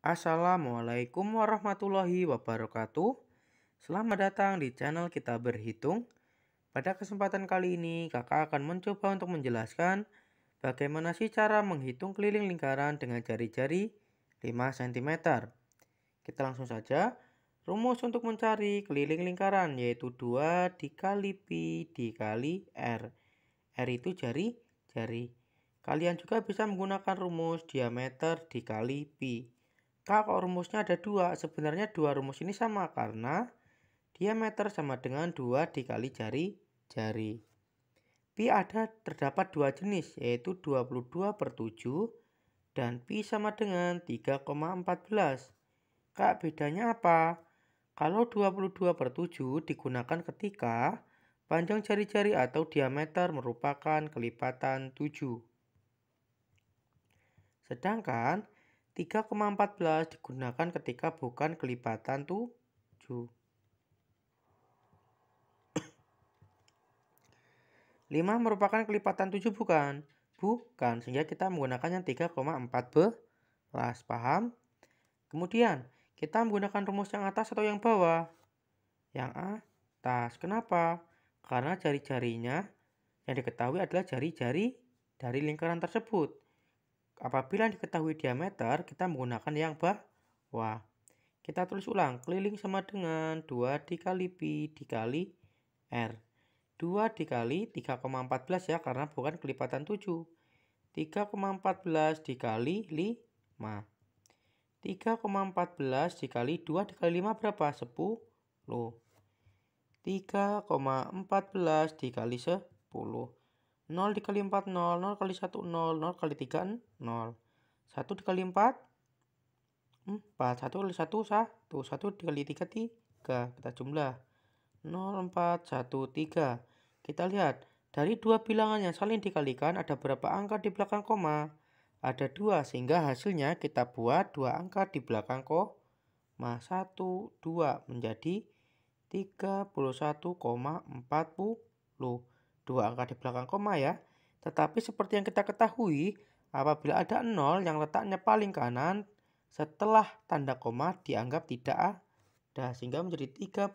Assalamualaikum warahmatullahi wabarakatuh. Selamat datang di channel kita berhitung. Pada kesempatan kali ini, kakak akan mencoba untuk menjelaskan bagaimana sih cara menghitung keliling lingkaran dengan jari-jari 5 cm. Kita langsung saja. Rumus untuk mencari keliling lingkaran yaitu 2 dikali pi dikali r. R itu jari, jari. Kalian juga bisa menggunakan rumus diameter dikali pi maka kok rumusnya ada dua sebenarnya dua rumus ini sama karena diameter sama dengan dua dikali jari jari pi ada terdapat dua jenis yaitu 22 per 7 dan pi sama dengan 3,14 kak bedanya apa kalau 22 per 7 digunakan ketika panjang jari-jari atau diameter merupakan kelipatan 7 sedangkan 3,14 digunakan ketika bukan kelipatan 7. 5 merupakan kelipatan 7 bukan? Bukan, sehingga kita menggunakan yang 3,14. Paham? Kemudian, kita menggunakan rumus yang atas atau yang bawah? Yang atas. Kenapa? Karena jari-jarinya yang diketahui adalah jari-jari dari lingkaran tersebut. Apabila diketahui diameter, kita menggunakan yang bawah. Kita tulis ulang, keliling sama dengan 2 dikali pi dikali R. 2 dikali 3,14 ya, karena bukan kelipatan 7. 3,14 dikali 5. 3,14 dikali 2 dikali 5 berapa? 10. 3,14 dikali 10. 0 dikali 4 0, 0 kali 1 0, 0 kali 3 0. 1 dikali 4 4, 1 kali 1 1, 1 dikali 3 3. Kita jumlah 0 4 1 3. Kita lihat dari dua bilangan yang saling dikalikan ada berapa angka di belakang koma? Ada dua sehingga hasilnya kita buat dua angka di belakang koma 1 2 menjadi 31,40 dua angka di belakang koma ya. Tetapi seperti yang kita ketahui, apabila ada 0 yang letaknya paling kanan, setelah tanda koma dianggap tidak ada, sehingga menjadi 31,4.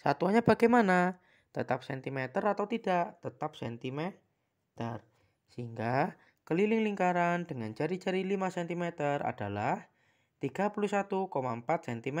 Satuannya bagaimana? Tetap sentimeter atau tidak? Tetap sentimeter. Sehingga keliling lingkaran dengan jari-jari 5 cm adalah 31,4 cm.